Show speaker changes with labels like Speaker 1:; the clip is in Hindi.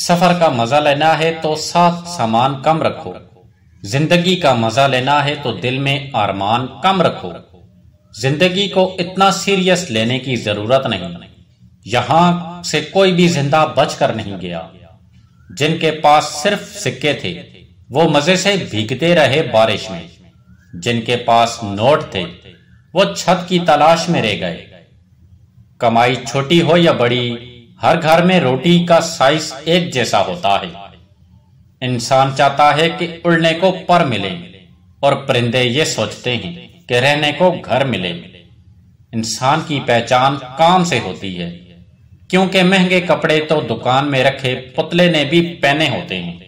Speaker 1: सफर का मजा लेना है तो साथ सामान कम रखो जिंदगी का मजा लेना है तो दिल में आरमान कम रखो जिंदगी को इतना सीरियस लेने की जरूरत नहीं यहां से कोई भी जिंदा बच कर नहीं गया जिनके पास सिर्फ सिक्के थे वो मजे से भीगते रहे बारिश में जिनके पास नोट थे वो छत की तलाश में रह गए कमाई छोटी हो या बड़ी हर घर में रोटी का साइज एक जैसा होता है इंसान चाहता है कि उड़ने को पर मिले और परिंदे ये सोचते हैं कि रहने को घर मिले इंसान की पहचान काम से होती है क्योंकि महंगे कपड़े तो दुकान में रखे पुतले ने भी पहने होते हैं